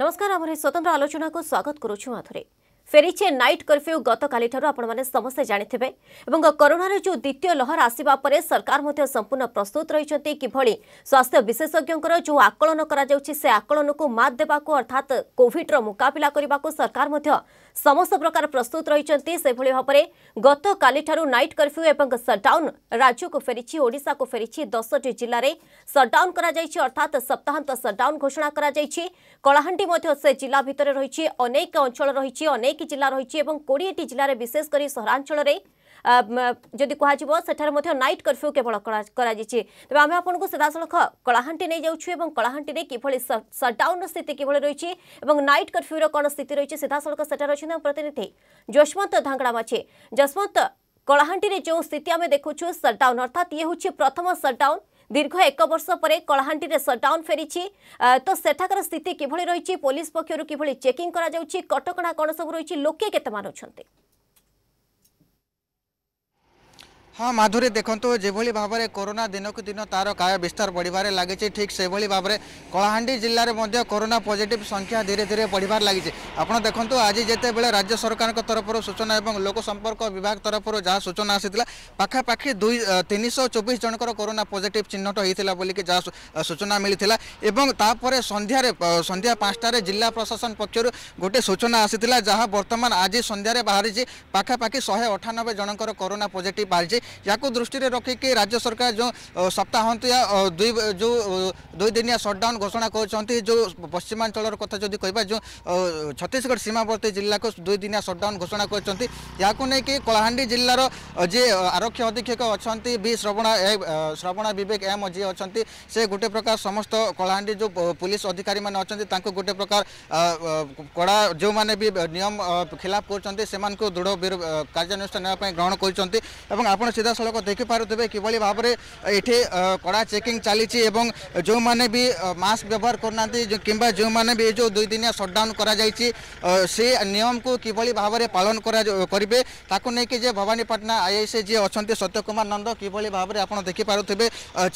ନମସ୍କାର ଆମର ଏହି ସ୍ୱତନ୍ତ୍ର ଆଲୋଚନାକୁ ସ୍ୱାଗତ କରୁଛୁ ଆଥରେ ଫେରିଛେ ନାଇଟ୍ କର୍ଫ୍ୟୁ ଗତକାଲିଠାରୁ ଆପଣମାନେ ସମସ୍ତେ ଜାଣିଥିବେ ଏବଂ କରୋନାର ଯେଉଁ ଦ୍ୱିତୀୟ ଲହର ଆସିବା ପରେ ସରକାର ମଧ୍ୟ ସମ୍ପୂର୍ଣ୍ଣ ପ୍ରସ୍ତୁତ ରହିଛନ୍ତି କିଭଳି ସ୍ୱାସ୍ଥ୍ୟ ବିଶେଷଜ୍ଞଙ୍କର ଯେଉଁ ଆକଳନ କରାଯାଉଛି ସେ ଆକଳନକୁ ମାତ ଦେବାକୁ ଅର୍ଥାତ୍ କୋଭିଡ୍ର ମୁକାବିଲା କରିବାକୁ ସରକାର ମଧ୍ୟ ସମସ୍ତ ପ୍ରକାର ପ୍ରସ୍ତୁତ ରହିଛନ୍ତି ସେଭଳି ଭାବରେ ଗତକାଲିଠାରୁ ନାଇଟ୍ କର୍ଫ୍ୟୁ ଏବଂ ସଟ୍ଡାଉନ୍ ରାଜ୍ୟକୁ ଫେରିଛି ଓଡ଼ିଶାକୁ ଫେରିଛି ଦଶଟି ଜିଲ୍ଲାରେ ସଟ୍ଡାଉନ୍ କରାଯାଇଛି ଅର୍ଥାତ୍ ସପ୍ତାହାନ୍ତ ସଟ୍ଡାଉନ୍ ଘୋଷଣା କରାଯାଇଛି କଳାହାଣ୍ଡି ମଧ୍ୟ ସେ ଜିଲ୍ଲା ଭିତରେ ରହିଛି ଅନେକ ଅଞ୍ଚଳ ରହିଛି ଅନେକ ଜିଲ୍ଲା ରହିଛି ଏବଂ କୋଡ଼ିଏଟି ଜିଲ୍ଲାରେ ବିଶେଷ କରି ସହରାଞ୍ଚଳରେ যদি কুহযোগ সেঠার নাইট কর্ফ্যু কেবল করা তবে আমি আপনার সিধাসলখ কলাহাটি নিয়ে যাচ্ছু এবং কলাহাটি কিভাবে সটডাউন স্থিতি কিভাবে রয়েছে এবং নাইট কর্ফ্যুর কোণ স্থিতি রয়েছে সিধাসলখ সেঠার অনেক প্রতিনিধি যশবন্ত ধাঙ্গড়া আছে যশবন্ত কলাহাটিরে যে স্থিতি আমি দেখুছু সটডাউন অর্থাৎ ইয়ে হচ্ছে প্রথম সটডাউন দীর্ঘ এক বর্ষ পরে কলাহাটিরে সটডাউন ফেরিছি তো সেঠাকার স্থিতি কিভাবে রয়েছে পুলিশ পক্ষর কিভাবে চেকিং করা যাচ্ছে কটকণা কোণ সব রয়েছে লোকে কেতে মানুষ ହଁ ମାଧୁରୀ ଦେଖନ୍ତୁ ଯେଭଳି ଭାବରେ କରୋନା ଦିନକୁ ଦିନ ତା'ର କାୟ ବିସ୍ତାର ବଢ଼ିବାରେ ଲାଗିଛି ଠିକ୍ ସେଭଳି ଭାବରେ କଳାହାଣ୍ଡି ଜିଲ୍ଲାରେ ମଧ୍ୟ କରୋନା ପଜିଟିଭ୍ ସଂଖ୍ୟା ଧୀରେ ଧୀରେ ବଢ଼ିବାରେ ଲାଗିଛି ଆପଣ ଦେଖନ୍ତୁ ଆଜି ଯେତେବେଳେ ରାଜ୍ୟ ସରକାରଙ୍କ ତରଫରୁ ସୂଚନା ଏବଂ ଲୋକ ସମ୍ପର୍କ ବିଭାଗ ତରଫରୁ ଯାହା ସୂଚନା ଆସିଥିଲା ପାଖାପାଖି ଦୁଇ ତିନିଶହ ଚବିଶ ଜଣଙ୍କର କରୋନା ପଜିଟିଭ୍ ଚିହ୍ନଟ ହୋଇଥିଲା ବୋଲିକି ଯାହା ସୂଚନା ମିଳିଥିଲା ଏବଂ ତାପରେ ସନ୍ଧ୍ୟାରେ ସନ୍ଧ୍ୟା ପାଞ୍ଚଟାରେ ଜିଲ୍ଲା ପ୍ରଶାସନ ପକ୍ଷରୁ ଗୋଟିଏ ସୂଚନା ଆସିଥିଲା ଯାହା ବର୍ତ୍ତମାନ ଆଜି ସନ୍ଧ୍ୟାରେ ବାହାରିଛି ପାଖାପାଖି ଶହେ ଅଠାନବେ ଜଣଙ୍କର କରୋନା ପଜିଟିଭ୍ ବାହାରିଛି या दृष्टि रखिक राज्य सरकार जो सप्ताह दुई जो दुईदिनिया सटडाउन घोषणा कर पश्चिमांचल कथ जो कह जो छत्तीशगढ़ सीमावर्त जिला को दुईदिनिया सटडाउन घोषणा करके कलाहां जिलार जी आरक्षी अधीक्षक अच्छा बी श्रवण श्रवणा बेक एम जी अच्छा से गोटे प्रकार समस्त कलाहां जो पुलिस अधिकारी मैंने अच्छा गोटे प्रकार कड़ा जो मैंने भी नियम खिलाफ कर दृढ़ कार्यानुषानी ग्रहण कर ସିଧାସଳଖ ଦେଖିପାରୁଥିବେ କିଭଳି ଭାବରେ ଏଠି କଡ଼ା ଚେକିଂ ଚାଲିଛି ଏବଂ ଯେଉଁମାନେ ବି ମାସ୍କ ବ୍ୟବହାର କରୁନାହାନ୍ତି କିମ୍ବା ଯେଉଁମାନେ ବି ଏ ଯେଉଁ ଦୁଇଦିନିଆ ସଟ୍ଡାଉନ୍ କରାଯାଇଛି ସେ ନିୟମକୁ କିଭଳି ଭାବରେ ପାଳନ କରା କରିବେ ତାକୁ ନେଇକି ଯେ ଭବାନୀପାଟଣା ଆଇଆଇସି ଯିଏ ଅଛନ୍ତି ସତ୍ୟ କୁମାର ନନ୍ଦ କିଭଳି ଭାବରେ ଆପଣ ଦେଖିପାରୁଥିବେ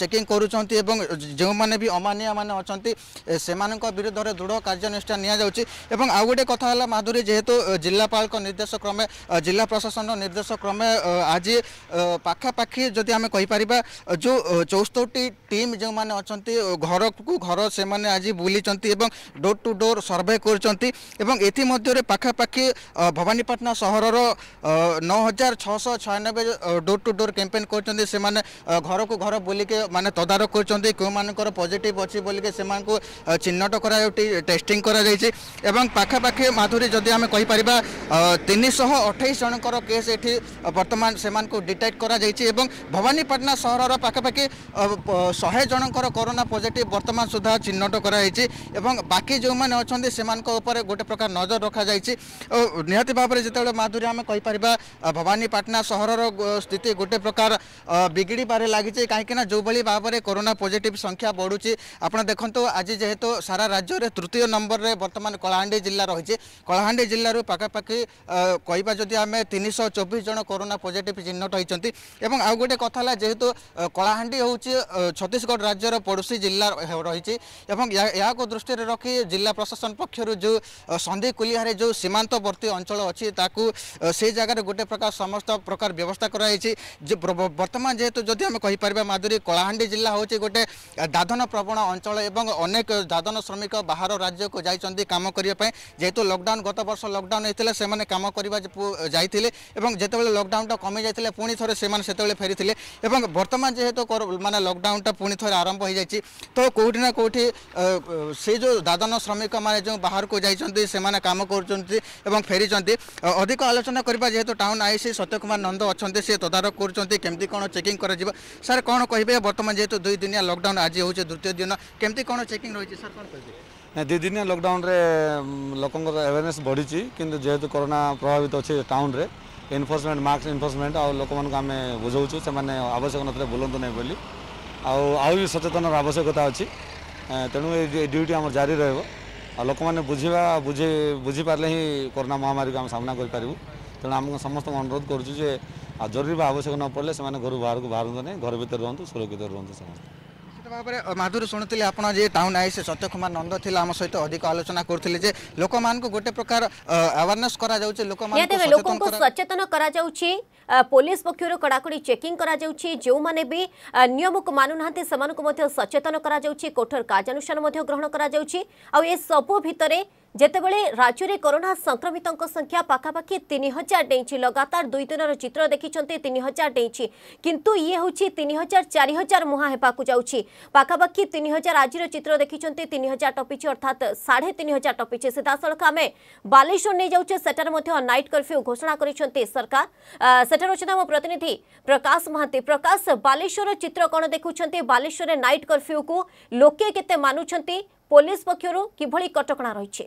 ଚେକିଂ କରୁଛନ୍ତି ଏବଂ ଯେଉଁମାନେ ବି ଅମାନିଆମାନେ ଅଛନ୍ତି ସେମାନଙ୍କ ବିରୁଦ୍ଧରେ ଦୃଢ଼ କାର୍ଯ୍ୟାନୁଷ୍ଠାନ ନିଆଯାଉଛି ଏବଂ ଆଉ ଗୋଟେ କଥା ହେଲା ମାଧୁରୀ ଯେହେତୁ ଜିଲ୍ଲାପାଳଙ୍କ ନିର୍ଦ୍ଦେଶ କ୍ରମେ ଜିଲ୍ଲା ପ୍ରଶାସନର ନିର୍ଦ୍ଦେଶ କ୍ରମେ ଆଜି ପାଖାପାଖି ଯଦି ଆମେ କହିପାରିବା ଯେଉଁ ଚଉସ୍ତୋଟି ଟିମ୍ ଯେଉଁମାନେ ଅଛନ୍ତି ଘରକୁ ଘର ସେମାନେ ଆଜି ବୁଲିଛନ୍ତି ଏବଂ ଡୋର୍ ଟୁ ଡୋର୍ ସର୍ଭେ କରୁଛନ୍ତି ଏବଂ ଏଥିମଧ୍ୟରେ ପାଖାପାଖି ଭବାନୀପାଟଣା ସହରର ନଅ ହଜାର ଛଅଶହ ଛୟାନବେ ଡୋର୍ ଟୁ ଡୋର୍ କ୍ୟାମ୍ପେନ୍ କରୁଛନ୍ତି ସେମାନେ ଘରକୁ ଘର ବୁଲିକି ମାନେ ତଦାରଖ କରୁଛନ୍ତି କେଉଁମାନଙ୍କର ପଜିଟିଭ୍ ଅଛି ବୋଲିକି ସେମାନଙ୍କୁ ଚିହ୍ନଟ କରାଯାଉଛି ଟେଷ୍ଟିଂ କରାଯାଇଛି ଏବଂ ପାଖାପାଖି ମାଧୁରୀ ଯଦି ଆମେ କହିପାରିବା ତିନିଶହ ଅଠେଇଶ ଜଣଙ୍କର କେସ୍ ଏଠି ବର୍ତ୍ତମାନ ସେମାନଙ୍କୁ ଡିଟେକ୍ଟ ଆଇସୋଲେଟ୍ କରାଯାଇଛି ଏବଂ ଭବାନୀପାଟଣା ସହରର ପାଖାପାଖି ଶହେ ଜଣଙ୍କର କରୋନା ପଜିଟିଭ୍ ବର୍ତ୍ତମାନ ସୁଦ୍ଧା ଚିହ୍ନଟ କରାଯାଇଛି ଏବଂ ବାକି ଯେଉଁମାନେ ଅଛନ୍ତି ସେମାନଙ୍କ ଉପରେ ଗୋଟେ ପ୍ରକାର ନଜର ରଖାଯାଇଛି ଓ ନିହାତି ଭାବରେ ଯେତେବେଳେ ମାଧୁରୀ ଆମେ କହିପାରିବା ଭବାନୀପାଟଣା ସହରର ସ୍ଥିତି ଗୋଟେ ପ୍ରକାର ବିଗିଡ଼ିବାରେ ଲାଗିଛି କାହିଁକିନା ଯେଉଁଭଳି ଭାବରେ କରୋନା ପଜିଟିଭ୍ ସଂଖ୍ୟା ବଢ଼ୁଛି ଆପଣ ଦେଖନ୍ତୁ ଆଜି ଯେହେତୁ ସାରା ରାଜ୍ୟରେ ତୃତୀୟ ନମ୍ବରରେ ବର୍ତ୍ତମାନ କଳାହାଣ୍ଡି ଜିଲ୍ଲା ରହିଛି କଳାହାଣ୍ଡି ଜିଲ୍ଲାରୁ ପାଖାପାଖି କହିବା ଯଦି ଆମେ ତିନିଶହ ଚବିଶ ଜଣ କରୋନା ପଜିଟିଭ୍ ଚିହ୍ନଟ ହୋଇଛନ୍ତି କରିଛନ୍ତି ଏବଂ ଆଉ ଗୋଟେ କଥା ହେଲା ଯେହେତୁ କଳାହାଣ୍ଡି ହେଉଛି ଛତିଶଗଡ଼ ରାଜ୍ୟର ପଡ଼ୋଶୀ ଜିଲ୍ଲା ରହିଛି ଏବଂ ଏହାକୁ ଦୃଷ୍ଟିରେ ରଖି ଜିଲ୍ଲା ପ୍ରଶାସନ ପକ୍ଷରୁ ଯେଉଁ ସନ୍ଧି କୁଲିଆରେ ଯେଉଁ ସୀମାନ୍ତବର୍ତ୍ତୀ ଅଞ୍ଚଳ ଅଛି ତାକୁ ସେ ଜାଗାରେ ଗୋଟେ ପ୍ରକାର ସମସ୍ତ ପ୍ରକାର ବ୍ୟବସ୍ଥା କରାଯାଇଛି ବର୍ତ୍ତମାନ ଯେହେତୁ ଯଦି ଆମେ କହିପାରିବା ମାଧୁରୀ କଳାହାଣ୍ଡି ଜିଲ୍ଲା ହେଉଛି ଗୋଟେ ଦାଦନ ପ୍ରବଣ ଅଞ୍ଚଳ ଏବଂ ଅନେକ ଦାଦନ ଶ୍ରମିକ ବାହାର ରାଜ୍ୟକୁ ଯାଇଛନ୍ତି କାମ କରିବା ପାଇଁ ଯେହେତୁ ଲକଡାଉନ୍ ଗତ ବର୍ଷ ଲକଡାଉନ୍ ହେଇଥିଲା ସେମାନେ କାମ କରିବା ଯାଇଥିଲେ ଏବଂ ଯେତେବେଳେ ଲକଡାଉନ୍ଟା କମିଯାଇଥିଲେ ପୁଣି ଥରେ ମାଧ୍ୟମରେ ସେମାନେ ସେତେବେଳେ ଫେରିଥିଲେ ଏବଂ ବର୍ତ୍ତମାନ ଯେହେତୁ ମାନେ ଲକଡାଉନଟା ପୁଣି ଥରେ ଆରମ୍ଭ ହୋଇଯାଇଛି ତ କେଉଁଠି ନା କେଉଁଠି ସେ ଯେଉଁ ଦାଦନ ଶ୍ରମିକମାନେ ଯେଉଁ ବାହାରକୁ ଯାଇଛନ୍ତି ସେମାନେ କାମ କରୁଛନ୍ତି ଏବଂ ଫେରିଛନ୍ତି ଅଧିକ ଆଲୋଚନା କରିବା ଯେହେତୁ ଟାଉନ୍ ଆଇସି ସତ୍ୟ କୁମାର ନନ୍ଦ ଅଛନ୍ତି ସେ ତଦାରଖ କରୁଛନ୍ତି କେମିତି କ'ଣ ଚେକିଂ କରାଯିବ ସାର୍ କ'ଣ କହିବେ ବର୍ତ୍ତମାନ ଯେହେତୁ ଦୁଇ ଦିନିଆ ଲକଡାଉନ୍ ଆଜି ହେଉଛି ଦ୍ୱିତୀୟ ଦିନ କେମିତି କ'ଣ ଚେକିଂ ରହିଛି ସାର୍ କ'ଣ କହିବେ ଦୁଇଦିନିଆ ଲକଡାଉନରେ ଲୋକଙ୍କର ଆୱେରନେସ୍ ବଢ଼ିଛି କିନ୍ତୁ ଯେହେତୁ କରୋନା ପ୍ରଭାବିତ ଅଛି ଟାଉନରେ ଏନଫୋର୍ସମେଣ୍ଟ ମାର୍କସ ଏନଫୋର୍ସମେଣ୍ଟ ଆଉ ଲୋକମାନଙ୍କୁ ଆମେ ବୁଝାଉଛୁ ସେମାନେ ଆବଶ୍ୟକ ନଥିଲେ ବୁଲନ୍ତୁ ନାହିଁ ବୋଲି ଆଉ ଆଉ ବି ସଚେତନର ଆବଶ୍ୟକତା ଅଛି ତେଣୁ ଏ ଡ୍ୟୁଟି ଆମର ଜାରି ରହିବ ଆଉ ଲୋକମାନେ ବୁଝିବା ବୁଝି ବୁଝିପାରିଲେ ହିଁ କରୋନା ମହାମାରୀକୁ ଆମେ ସାମ୍ନା କରିପାରିବୁ ତେଣୁ ଆମକୁ ସମସ୍ତଙ୍କୁ ଅନୁରୋଧ କରୁଛୁ ଯେ ଆଉ ଜରୁରୀ ବା ଆବଶ୍ୟକ ନ ପଡ଼ିଲେ ସେମାନେ ଘରୁ ବାହାରକୁ ବାହାରନ୍ତୁ ନାହିଁ ଘର ଭିତରେ ରୁହନ୍ତୁ ସୁରକ୍ଷିତ ରୁହନ୍ତୁ ସମସ୍ତେ ভাবে মাধুরী শুণুলে আপনার যে টাউন আইস সত্য কুমার নন্দ লা আমার সহ অধিক আলোচনা করলে যে লোক গোটে প্রকার আওয়ারনেস করা যাচ্ছে লোক সচেতন করা যাচ্ছে পুলিশ পক্ষ কড়াকড়ি চেকিং করা যাচ্ছে যে নিয়মক মানু না সচেতন করা যাচ্ছে কঠোর কার্যানুষ্ঠান গ্রহণ করা যাচ্ছে আউ এসবু ভিতরে যেতবে রাজ্যের করোনা সংক্রমিত সংখ্যা পাখাপাখি তিন হাজার ডেইছি লগাতার দুই দিনর চিত্র দেখিছেন তিন হাজার ডেইছি কিন্তু ইয়ে হচ্ছে তিন হাজার চারি হাজার মুহা হওয়া যাচ্ছে পাখাপাখি তিন হাজার আজির চিত্র দেখিছেন তিন হাজার টপিছে অর্থাৎ সাড়ে তিন হাজার টপিছে সিধাসলখ আমি বালেশ্বর নিয়ে যাচ্ছে সেটার মধ্যে নাইট কর্ফ্যু ঘোষণা করেছেন সরকার সেটার অনেক আমার প্রতিনিধি প্রকাশ মহান্তি প্রকাশ বালেশ্বর চিত্র কোণ দেখুছেন বালেশ্বরের নাইট কর্ফ্যু কু লোকে কেতে মানুষ পুলিশ পক্ষ কিভাবে কটকা রয়েছে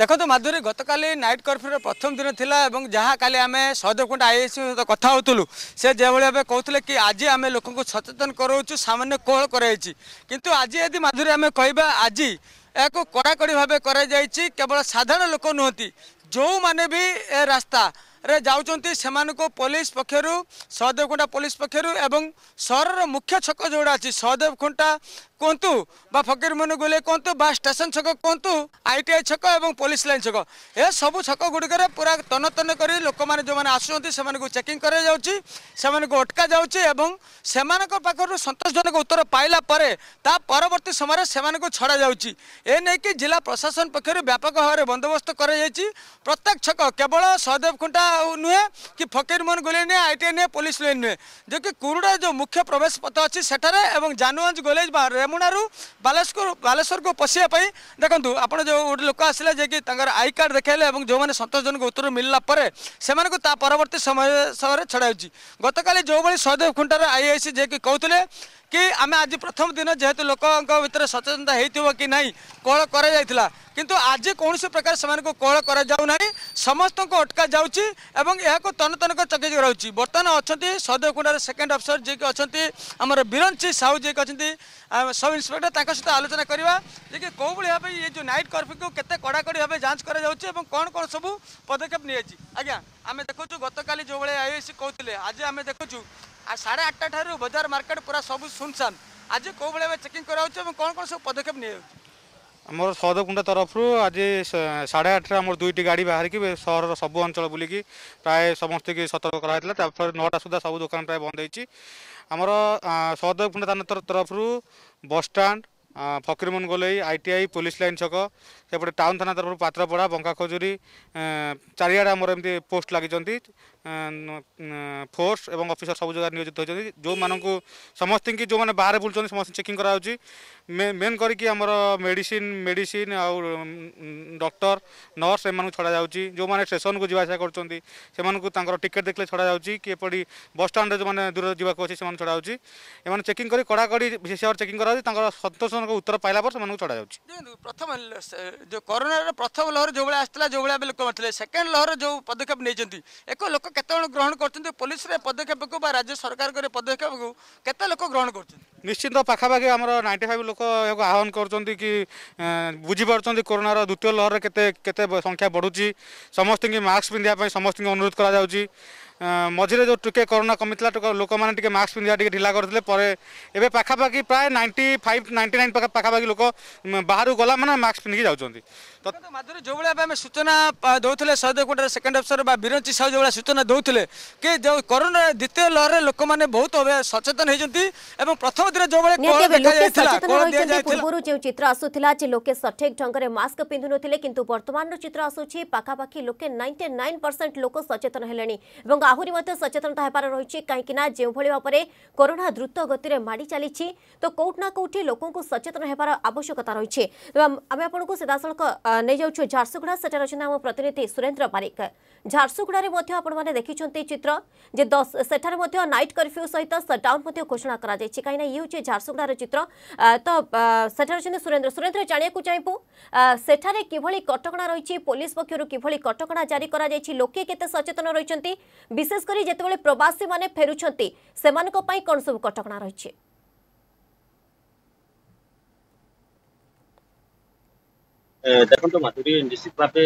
ଦେଖନ୍ତୁ ମାଧୁରୀ ଗତକାଲି ନାଇଟ୍ କର୍ଫ୍ୟୁର ପ୍ରଥମ ଦିନ ଥିଲା ଏବଂ ଯାହା କାଲି ଆମେ ସହଦେବକୁଣ୍ଡ ଆଇଏସି ସହିତ କଥା ହେଉଥିଲୁ ସେ ଯେଭଳି ଭାବେ କହୁଥିଲେ କି ଆଜି ଆମେ ଲୋକଙ୍କୁ ସଚେତନ କରାଉଛୁ ସାମାନ୍ୟ କୋହଳ କରାଯାଇଛି କିନ୍ତୁ ଆଜି ଯଦି ମାଧୁରୀ ଆମେ କହିବା ଆଜି ଏହାକୁ କଡ଼ାକଡ଼ି ଭାବେ କରାଯାଇଛି କେବଳ ସାଧାରଣ ଲୋକ ନୁହନ୍ତି ଯେଉଁମାନେ ବି ଏ ରାସ୍ତା ରେ ଯାଉଛନ୍ତି ସେମାନଙ୍କୁ ପୋଲିସ ପକ୍ଷରୁ ସହଦେବ ଖୁଣ୍ଟା ପୋଲିସ ପକ୍ଷରୁ ଏବଂ ସହରର ମୁଖ୍ୟ ଛକ ଯେଉଁଟା ଅଛି ସହଦେବ ଖୁଣ୍ଟା କୁହନ୍ତୁ ବା ଫକୀରମୋହନ ଗୁଲେ କୁହନ୍ତୁ ବା ଷ୍ଟେସନ ଛକ କୁହନ୍ତୁ ଆଇଟିଆଇ ଛକ ଏବଂ ପୋଲିସ ଲାଇନ୍ ଛକ ଏ ସବୁ ଛକ ଗୁଡ଼ିକରେ ପୁରା ତନତନ କରି ଲୋକମାନେ ଯେଉଁମାନେ ଆସୁଛନ୍ତି ସେମାନଙ୍କୁ ଚେକିଂ କରାଯାଉଛି ସେମାନଙ୍କୁ ଅଟକା ଯାଉଛି ଏବଂ ସେମାନଙ୍କ ପାଖରୁ ସନ୍ତୋଷଜନକ ଉତ୍ତର ପାଇଲା ପରେ ତା ପରବର୍ତ୍ତୀ ସମୟରେ ସେମାନଙ୍କୁ ଛଡ଼ାଯାଉଛି ଏ ନେଇକି ଜିଲ୍ଲା ପ୍ରଶାସନ ପକ୍ଷରୁ ବ୍ୟାପକ ଭାବରେ ବନ୍ଦୋବସ୍ତ କରାଯାଇଛି ପ୍ରତ୍ୟେକ ଛକ କେବଳ ସହଦେବ ଖୁଣ୍ଟା ও নुए কি ফকিরমন গলে নে আইtene পুলিশ লৈনে যে কি কুরুডা যো মুখ্য প্রবেশপথ আছে সেটিরে এবং জানুৱাজ গলেজবা রেমনারু বালেশকুর বালেশৰক পছিয়া পাই দেখন্তু আপোনাৰ যো লোক আছিল যে কি তংগৰ আইকাৰ্ড দেখেলে এবং যো মানে 17 জনক উত্তৰ মিল্লা পৰে সেমানক তা পৰৱৰ্তী সময়ৰ সাৰে ছড়াইউজি গতকালি যো বালি সদৈখুঁটাৰ আইআইসি যে কি কওতলে କି ଆମେ ଆଜି ପ୍ରଥମ ଦିନ ଯେହେତୁ ଲୋକଙ୍କ ଭିତରେ ସଚେତନତା ହେଇଥିବ କି ନାହିଁ କୋହଳ କରାଯାଇଥିଲା କିନ୍ତୁ ଆଜି କୌଣସି ପ୍ରକାର ସେମାନଙ୍କୁ କୋହଳ କରାଯାଉନାହିଁ ସମସ୍ତଙ୍କୁ ଅଟକା ଯାଉଛି ଏବଂ ଏହାକୁ ତନତନକ ଚକିକି ରହୁଛି ବର୍ତ୍ତମାନ ଅଛନ୍ତି ସଦୟକୁଣ୍ଡାର ସେକେଣ୍ଡ ଅଫିସର ଯିଏକି ଅଛନ୍ତି ଆମର ବିରଞ୍ଚି ସାହୁ ଯିଏକି ଅଛନ୍ତି ସବ୍ ଇନ୍ସପେକ୍ଟର ତାଙ୍କ ସହିତ ଆଲୋଚନା କରିବା ଯିଏକି କେଉଁଭଳି ଭାବେ ଏ ଯେଉଁ ନାଇଟ୍ କର୍ଫ୍ୟୁକୁ କେତେ କଡ଼ାକଡ଼ି ଭାବେ ଯାଞ୍ଚ କରାଯାଉଛି ଏବଂ କ'ଣ କ'ଣ ସବୁ ପଦକ୍ଷେପ ନିଆଯାଇଛି ଆଜ୍ଞା ଆମେ ଦେଖୁଛୁ ଗତକାଲି ଯେଉଁଭଳି ଆଇଏସି କହୁଥିଲେ ଆଜି ଆମେ ଦେଖୁଛୁ আর সাড়ে আটটা ঠারু বজার মার্কেট পুরা সবু শুনশান আজ কোভাবে এবার চেকিং করা হচ্ছে এবং কোণ কোণ সব পদক্ষেপ নিয়ে যাচ্ছে আমার সহদকুণ্ডা তরফর আজ সাড়ে আটটা আমার দুইটি গাড়ি বাহারিকি সহরর সবু অঞ্চল বুলিকি প্রায় সমস্তকে সতর্ক করা হয়েছিল তারপরে নটা সুদ্ধা সবু দোকান প্রায় বন্ধ হয়েছি আমার সহদকুণ্ডা থানা তরফর বসষ্টাণ্ড ফকিরমোহন গোলেই আইটিআই পুলিশ লাইন ছক সেপটে টাউন থানা তরফর পাত্রপড়া বঙ্কা খজুরি চারিআড়ে আমার এমনি পোস্ট লাগিছেন ফোর্স এবং অফিসর সব জায়গায় নিয়োজিত হয়েছেন যে কি যে বাহারে বুলছেন সমস্ত চেকিং করা হচ্ছে মেন করি আমার মেডিসিন মেডিসিন আউ ডক্টর নর্স এমন ছড়া যাচ্ছি যে স্টেশন কু যা আসা করছেন সে তাঁর টিকেট দেখলে ছড়া যাচ্ছি কি এপটি বস স্টাণ্ডে যে দূর যা অছে সে ছড়া হচ্ছে এমন চেকিং করে কড়াকড়ি বিশেষ ভাবে চেকিং করা হচ্ছে তাঁর সন্তোষজনক উত্তর পাইলা পর সে ছড়া যাচ্ছে প্রথম করোনার প্রথম লহর যেভাবে আসছিল যেভাবে লোক সেকেন্ড লহর যে পদক্ষেপ নিয়েছেন এক লোক କେତେ ଜଣ ଗ୍ରହଣ କରୁଛନ୍ତି ପୋଲିସରେ ପଦକ୍ଷେପକୁ ବା ରାଜ୍ୟ ସରକାରଙ୍କ ପଦକ୍ଷେପକୁ କେତେ ଲୋକ ଗ୍ରହଣ କରୁଛନ୍ତି ନିଶ୍ଚିନ୍ତ ପାଖାପାଖି ଆମର ନାଇଣ୍ଟି ଫାଇଭ୍ ଲୋକ ଏହାକୁ ଆହ୍ୱାନ କରୁଛନ୍ତି କି ବୁଝିପାରୁଛନ୍ତି କରୋନାର ଦ୍ୱିତୀୟ ଲହରରେ କେତେ କେତେ ସଂଖ୍ୟା ବଢ଼ୁଛି ସମସ୍ତଙ୍କୁ ମାସ୍କ ପିନ୍ଧିବା ପାଇଁ ସମସ୍ତଙ୍କୁ ଅନୁରୋଧ କରାଯାଉଛି ମଝିରେ ଯେଉଁ ଟିକେ କରୋନା କମିଥିଲା ଲୋକମାନେ ଟିକେ ମାସ୍କ ପିନ୍ଧିବା ଟିକେ ଢିଲା କରିଥିଲେ ପରେ ଏବେ ପାଖାପାଖି ପ୍ରାୟ ନାଇଣ୍ଟି ଫାଇଭ୍ ନାଇଣ୍ଟି ନାଇନ୍ ପାଖାପାଖି ଲୋକ ବାହାରକୁ ଗଲା ମାନେ ମାସ୍କ ପିନ୍ଧିକି ଯାଉଛନ୍ତି ମାଧୁରୀ ଯେଉଁଭଳି ଭାବେ ଆମେ ସୂଚନା ଦେଉଥିଲେ ଶହେ କୋଟିରେ ସେକେଣ୍ଡ ଅଫିସର ବା ବିରଞ୍ଚି ସାହୁ ଯେଉଁଭଳିଆ ସୂଚନା ଦେଉଥିଲେ କି ଯେଉଁ କରୋନା ଦ୍ୱିତୀୟ ଲହରରେ ଲୋକମାନେ ବହୁତ ସଚେତନ ହୋଇଛନ୍ତି ଏବଂ ପ୍ରଥମ ବାବଦରେ ଯୋଉବେଳେ କୋଣ ଦେଖାଯାଇଥିଲା କୋଣ ଦିଆଯାଇଥିଲା ପୂର୍ବରୁ ଯେଉଁ ଚିତ୍ର ଆସୁଥିଲା ଯେ ଲୋକେ ସଠିକ୍ ଢଙ୍ଗରେ ମାସ୍କ ପିନ୍ଧୁନଥିଲେ କିନ୍ତୁ ବର୍ତ୍ତମାନର ଚିତ୍ର ଆସୁଛି ପାଖାପାଖି ଲୋକେ 99% ଲୋକ ସଚେତନ ହେଲେଣି ଏବଂ ଆହୁରି ମଧ୍ୟ ସଚେତନତା ହେବାର ରହିଛି କାହିଁକି ନା ଯେଉଁଭଳି ଭାବରେ କରୋନା ଦ୍ରୁତ ଗତିରେ ମାଡ଼ି ଚାଲିଛି ତ କୋଉଠି ନା କୋଉଠି ଲୋକଙ୍କୁ ସଚେତନ ହେବାର ଆବଶ୍ୟକତା ରହିଛି ଆମେ ଆପଣଙ୍କୁ ସିଧାସଳଖ ନେଇଯାଉଛୁ ଝାରସୁଗୁଡ଼ା ସେଠାରେ ଅଛନ୍ତି ଆମ ପ୍ରତିନିଧି ସୁରେନ୍ଦ୍ର ବାରିକ ଝାରସୁଗୁଡ଼ାରେ ମଧ୍ୟ ଆପଣମାନେ ଦେଖିଛନ୍ତି ଚିତ୍ର ଯେ ଦଶ ସେଠାରେ ମଧ୍ୟ ନାଇଟ୍ କର୍ଫ୍ୟୁ ସହିତ ସଟଡାଉନ୍ ମଧ୍ୟ ଘୋଷଣା କରାଯାଇଛି କାହିଁକିନା ଇଏ ହେଉଛି ଝାରସୁଗୁଡ଼ାର ଚିତ୍ର ତ ସେଠାରେ ଅଛନ୍ତି ସୁରେନ୍ଦ୍ର ସୁରେନ୍ଦ୍ର ଜାଣିବାକୁ ଚାହିଁବୁ ସେଠାରେ କିଭଳି କଟକଣା ରହିଛି ପୋଲିସ ପକ୍ଷରୁ କିଭଳି କଟକଣା ଜାରି କରାଯାଇଛି ଲୋକେ କେତେ ସଚେତନ ରହିଛନ୍ତି ବିଶେଷ କରି ଯେତେବେଳେ ପ୍ରବାସୀମାନେ ଫେରୁଛନ୍ତି ସେମାନଙ୍କ ପାଇଁ କ'ଣ ସବୁ କଟକଣା ରହିଛି ଦେଖନ୍ତୁ ମାଧୁରୀ ନିଶ୍ଚିତ ଭାବେ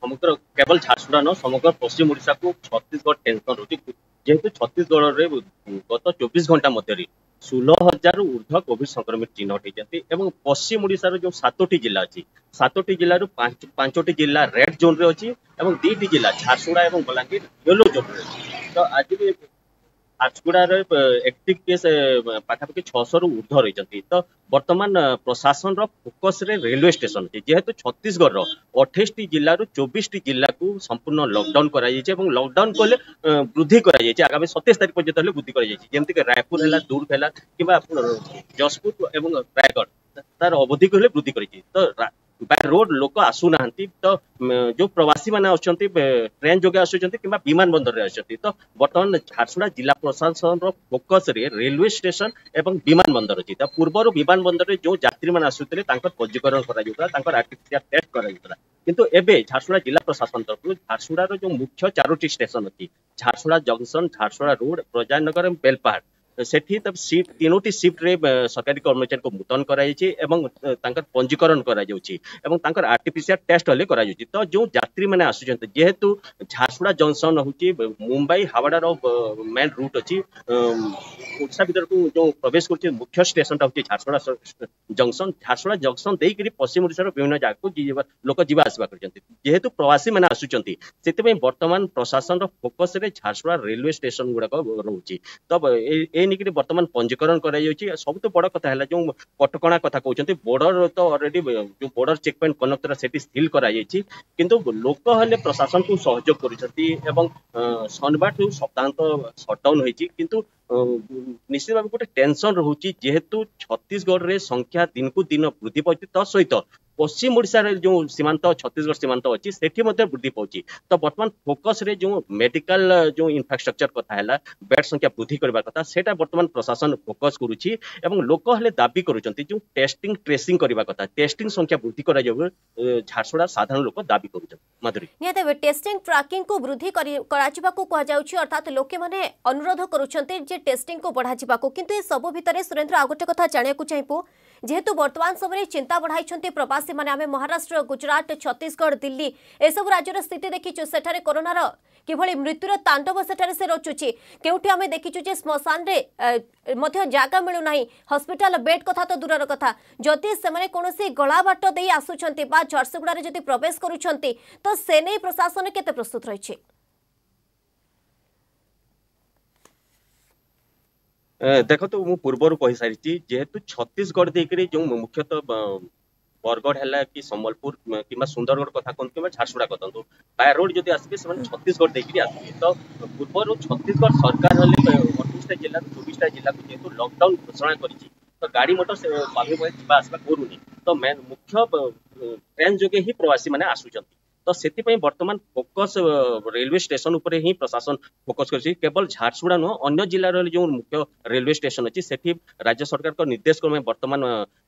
ସମଗ୍ର କେବଳ ଝାରସୁଗୁଡ଼ା ନୁହଁ ସମଗ୍ର ପଶ୍ଚିମ ଓଡ଼ିଶାକୁ ଛତିଶଗଡ଼ ଟେନସନ୍ ରହୁଛି ଯେହେତୁ ଛତିଶଗଡ଼ରେ ଗତ ଚବିଶ ଘଣ୍ଟା ମଧ୍ୟରେ ଷୋହଳ ହଜାରରୁ ଉର୍ଦ୍ଧ୍ୱ କୋଭିଡ୍ ସଂକ୍ରମିତ ଚିହ୍ନଟ ହେଇଛନ୍ତି ଏବଂ ପଶ୍ଚିମ ଓଡ଼ିଶାର ଯେଉଁ ସାତଟି ଜିଲ୍ଲା ଅଛି ସାତଟି ଜିଲ୍ଲାରୁ ପାଞ୍ଚଟି ଜିଲ୍ଲା ରେଡ୍ ଜୋନ୍ରେ ଅଛି ଏବଂ ଦୁଇଟି ଜିଲ୍ଲା ଝାରସୁଗୁଡ଼ା ଏବଂ ବଲାଙ୍ଗୀର ୟେଲୋ ଜୋନ୍ରେ ଅଛି ତ ଆଜି ବି ঝারসুগুড়ার একটিভ কেস পাখাপাখি ছশহর ঊর্ধ্ব রয়েছে তো বর্তমান প্রশাসনর ফোকসরে রেলওয়ে স্টেশন অছে যেহেতু ছত্তিশগড়র অঠেইশটি জেলার চব্বিশটি জেলাকে সম্পূর্ণ লকডাউন করা যাই এবং লকডাউন কলে বৃদ্ধি করা যাই আগামী সতেশ তারিখ পর্যন্ত হলে বৃদ্ধি করা যাই যেমন রায়পুর হল দুর্গ হল কিংবা যশপুর এবং রায়গড় তার অবধিক হলে বৃদ্ধি করেছে তো ବାଇ ରୋଡ୍ ଲୋକ ଆସୁନାହାନ୍ତି ତ ଯୋଉ ପ୍ରବାସୀମାନେ ଅଛନ୍ତି ଟ୍ରେନ୍ ଯୋଗେ ଆସୁଛନ୍ତି କିମ୍ବା ବିମାନ ବନ୍ଦରରେ ଆସୁଛନ୍ତି ତ ବର୍ତ୍ତମାନ ଝାରସୁଗୁଡ଼ା ଜିଲ୍ଲା ପ୍ରଶାସନର ଫୋକସ୍ରେ ରେଲୱେ ଷ୍ଟେସନ୍ ଏବଂ ବିମାନ ବନ୍ଦର ଅଛି ତା ପୂର୍ବରୁ ବିମାନ ବନ୍ଦରରେ ଯୋଉ ଯାତ୍ରୀମାନେ ଆସୁଥିଲେ ତାଙ୍କର ପଞ୍ଜୀକରଣ କରାଯାଉଥିଲା ତାଙ୍କର ଆର୍ଟିପିସିଆର୍ ଟେଷ୍ଟ କରାଯାଉଥିଲା କିନ୍ତୁ ଏବେ ଝାରସୁଗୁଡ଼ା ଜିଲ୍ଲା ପ୍ରଶାସନ ତରଫରୁ ଝାରସୁଗୁଡ଼ାର ଯୋଉ ମୁଖ୍ୟ ଚାରୋଟି ଷ୍ଟେସନ୍ ଅଛି ଝାରସୁଗୁଡ଼ା ଜଙ୍କସନ୍ ଝାରସୁଗୁଡ଼ା ରୋଡ୍ ପ୍ରଜାନଗର ଏବଂ ବେଲପାହାଡ଼ ସେଠି ସିଫ୍ଟ ତିନୋଟି ସିଫ୍ଟରେ ସରକାରୀ କର୍ମଚାରୀଙ୍କୁ ମୁତୟନ କରାଯାଇଛି ଏବଂ ତାଙ୍କର ପଞ୍ଜୀକରଣ କରାଯାଉଛି ଏବଂ ତାଙ୍କର ଆର୍ଟିପିସିଆର ଟେଷ୍ଟ ହେଲେ କରାଯାଉଛି ତ ଯେଉଁ ଯାତ୍ରୀମାନେ ଆସୁଛନ୍ତି ଯେହେତୁ ଝାରସୁଗୁଡ଼ା ଜଙ୍କସନ୍ ହେଉଛି ମୁମ୍ବାଇ ହାୱାଡ଼ାର ମେନ୍ ରୁଟ୍ ଅଛି ଓଡ଼ିଶା ଭିତରକୁ ଯେଉଁ ପ୍ରବେଶ କରୁଛି ମୁଖ୍ୟ ଷ୍ଟେସନଟା ହେଉଛି ଝାରସୁଗୁଡ଼ା ଜଙ୍କସନ୍ ଝାରସୁଗୁଡ଼ା ଜଙ୍କସନ୍ ଦେଇକରି ପଶ୍ଚିମ ଓଡ଼ିଶାର ବିଭିନ୍ନ ଜାଗାକୁ ଲୋକ ଯିବା ଆସିବା କରୁଛନ୍ତି ଯେହେତୁ ପ୍ରବାସୀମାନେ ଆସୁଛନ୍ତି ସେଥିପାଇଁ ବର୍ତ୍ତମାନ ପ୍ରଶାସନର ଫୋକସ୍ରେ ଝାରସୁଗୁଡ଼ା ରେଲୱେ ଷ୍ଟେସନ ଗୁଡ଼ାକ ରହୁଛି ତ ଏ ନେଇକରି ବର୍ତ୍ତମାନ ପଞ୍ଜୀକରଣ କରାଯାଉଛି ସବୁଠୁ ବଡ଼ କଥା ହେଲା ଯେଉଁ କଟକଣା କଥା କହୁଛନ୍ତି ବୋର୍ଡର ତ ଅଲରେଡି ଯେଉଁ ବୋର୍ଡର ଚେକ୍ ପଏଣ୍ଟ କନେକ୍ଟର ସେଠି ସିଲ୍ କରାଯାଇଛି କିନ୍ତୁ ଲୋକ ହେଲେ ପ୍ରଶାସନକୁ ସହଯୋଗ କରୁଛନ୍ତି ଏବଂ ଶନିବାରଠୁ ସପ୍ତାହାନ୍ତ ଡାଉନ ହୋଇଛି କିନ୍ତୁ ନିଶ୍ଚିତ ଭାବେ ଗୋଟେ ଟେନସନ ରହୁଛି ଯେହେତୁ ଛତିଶଗଡ଼ରେ ସଂଖ୍ୟା ଦିନକୁ ଦିନ ବୃଦ୍ଧି ପାଉଛି ତା ସହିତ ପଶ୍ଚିମ ଓଡ଼ିଶାରେ ଯେଉଁ ସୀମାନ୍ତ ଛତିଶଗଡ଼ ସୀମାନ୍ତ ଅଛି ସେଠି ମଧ୍ୟ ବୃଦ୍ଧି ପାଉଛି ତ ବର୍ତ୍ତମାନ ଫୋକସ୍ରେ ଯେଉଁ ମେଡିକାଲ ଯେଉଁ ଇନଫ୍ରାଷ୍ଟ୍ରକ୍ଚର କଥା ହେଲା ବେଡ୍ ସଂଖ୍ୟା ବୃଦ୍ଧି କରିବା କଥା ସେଇଟା ବର୍ତ୍ତମାନ ପ୍ରଶାସନ ଫୋକସ୍ କରୁଛି ଏବଂ ଲୋକ ହେଲେ ଦାବି କରୁଛନ୍ତି ଯେଉଁ ଟେଷ୍ଟିଂ ଟ୍ରେସିଂ କରିବା କଥା ଟେଷ୍ଟିଂ ସଂଖ୍ୟା ବୃଦ୍ଧି କରାଯାଉ ଝାରସୁଗୁଡ଼ା ସାଧାରଣ ଲୋକ ଦାବି କରୁଛନ୍ତି ମାଧୁରୀ ନିହାତି ଭାବେ ଟେଷ୍ଟିଂ ଟ୍ରାକିଂକୁ ବୃଦ୍ଧି କରାଯିବାକୁ କୁହାଯାଉଛି ଅର୍ଥାତ୍ ଲୋକମାନେ ଅନୁରୋଧ କରୁଛନ୍ତି ଯେ ଟେଷ୍ଟିଂକୁ ବଢ଼ାଯିବାକୁ କିନ୍ତୁ ଏସବୁ ଭିତରେ ସୁରେନ୍ଦ୍ର ଆଉ ଗୋଟେ କଥା ଜାଣିବାକୁ ଚାହିଁବୁ যেহেতু বর্তমান সময়ে চিন্তা বড়াইছেন প্রবাসী মানে আমি মহারাষ্ট্র গুজরাট ছত্তিশগড় দিল্লি এসব রাজ্যর স্থিতি দেখিছু সেখানে করোনার কিভাবে মৃত্যুর তাণ্ডব সেখানে সে রচুছি কেউটি আমি দেখিছু যে শ্মশানরে মধ্য জায়গা মিলু না হসপিটাল বেড কথা তো দূরর কথা যদি সে কোণী গলা বাট দিয়ে আসুচার বা ঝরসিগুড়ে যদি প্রবেশ করুচার তো সে প্রশাসন কেতে প্রস্তুত রয়েছে देखो तो मु पूर्व कही सारी जेहे छी देकर छत्तीसगढ़ देखरे जो बरगढ़ है कि संबलपुर कि सुंदरगढ़ कथ कहत कि झारसुड़ा कहतु बाय रोड जो आसपे छत्तीसगढ़ देखिए आस पूर्व छत्तीशगढ़ सरकार अठाईसटा जिला चौबीसटा जिला लकडउन घोषणा कर तो गाड़ी मटर से पाभ जावास करूनी तो मुख्य ट्रेन जोगे ही प्रवासी मैंने आसुच्च ତ ସେଥିପାଇଁ ବର୍ତ୍ତମାନ ଫୋକସ୍ ରେଲୱେ ଷ୍ଟେସନ ଉପରେ ହିଁ ପ୍ରଶାସନ ଫୋକସ୍ କରିଛି କେବଳ ଝାରସୁଗୁଡ଼ା ନୁହଁ ଅନ୍ୟ ଜିଲ୍ଲାର ଯେଉଁ ମୁଖ୍ୟ ରେଲୱେ ଷ୍ଟେସନ ଅଛି ସେଠି ରାଜ୍ୟ ସରକାରଙ୍କ ନିର୍ଦ୍ଦେଶ କ୍ରମେ ବର୍ତ୍ତମାନ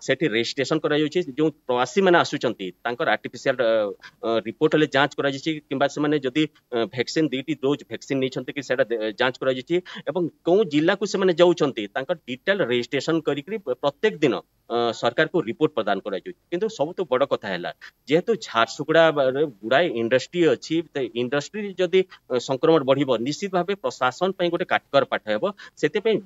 ସେଠି ରେଜିଷ୍ଟ୍ରେସନ କରାଯାଉଛି ଯେଉଁ ପ୍ରବାସୀମାନେ ଆସୁଛନ୍ତି ତାଙ୍କର ଆର୍ଟିଫିସିଆଲ ରିପୋର୍ଟ ହେଲେ ଯାଞ୍ଚ କରାଯାଇଛି କିମ୍ବା ସେମାନେ ଯଦି ଭ୍ୟାକ୍ସିନ ଦୁଇଟି ଡୋଜ୍ ଭ୍ୟାକ୍ସିନ ନେଇଛନ୍ତି କି ସେଇଟା ଯାଞ୍ଚ କରାଯାଇଛି ଏବଂ କେଉଁ ଜିଲ୍ଲାକୁ ସେମାନେ ଯାଉଛନ୍ତି ତାଙ୍କ ଡିଟେଲ ରେଜିଷ୍ଟ୍ରେସନ କରିକି ପ୍ରତ୍ୟେକ ଦିନ ସରକାରଙ୍କୁ ରିପୋର୍ଟ ପ୍ରଦାନ କରାଯାଉଛି କିନ୍ତୁ ସବୁଠୁ ବଡ଼ କଥା ହେଲା ଯେହେତୁ ଝାରସୁଗୁଡ଼ାରେ ଗୁଡ଼ାଏ ଇଣ୍ଡଷ୍ଟ୍ରି ଅଛି ଇଣ୍ଡଷ୍ଟ୍ରି ଯଦି ସଂକ୍ରମଣ ବଢ଼ିବ ନିଶ୍ଚିତ ଭାବେ ପ୍ରଶାସନ ପାଇଁ ଗୋଟେ କାଠକର ପାଠ ହେବ ସେଥିପାଇଁ